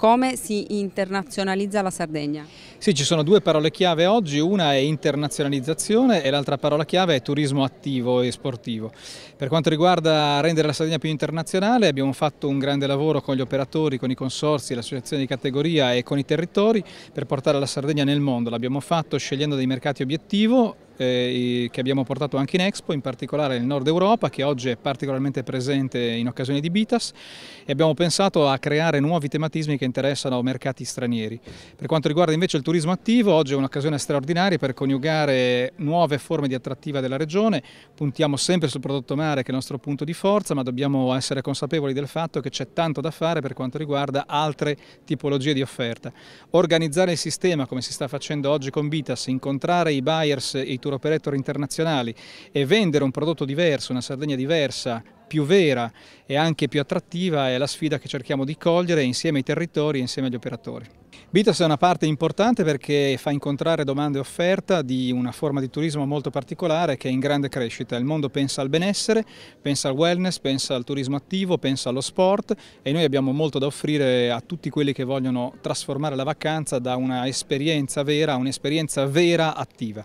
come si internazionalizza la Sardegna? Sì, ci sono due parole chiave oggi, una è internazionalizzazione e l'altra parola chiave è turismo attivo e sportivo. Per quanto riguarda rendere la Sardegna più internazionale abbiamo fatto un grande lavoro con gli operatori, con i consorsi, le associazioni di categoria e con i territori per portare la Sardegna nel mondo. L'abbiamo fatto scegliendo dei mercati obiettivo eh, che abbiamo portato anche in Expo, in particolare nel nord Europa che oggi è particolarmente presente in occasione di Bitas e abbiamo pensato a creare nuovi tematismi che interessano mercati stranieri. Per quanto riguarda invece il turismo attivo, oggi è un'occasione straordinaria per coniugare nuove forme di attrattiva della regione, puntiamo sempre sul prodotto mare che è il nostro punto di forza, ma dobbiamo essere consapevoli del fatto che c'è tanto da fare per quanto riguarda altre tipologie di offerta. Organizzare il sistema come si sta facendo oggi con Bitas, incontrare i buyers e i turisti tour operator internazionali e vendere un prodotto diverso, una Sardegna diversa, più vera e anche più attrattiva è la sfida che cerchiamo di cogliere insieme ai territori e insieme agli operatori. Bitos è una parte importante perché fa incontrare domande e offerta di una forma di turismo molto particolare che è in grande crescita. Il mondo pensa al benessere, pensa al wellness, pensa al turismo attivo, pensa allo sport e noi abbiamo molto da offrire a tutti quelli che vogliono trasformare la vacanza da una esperienza vera a un'esperienza vera attiva.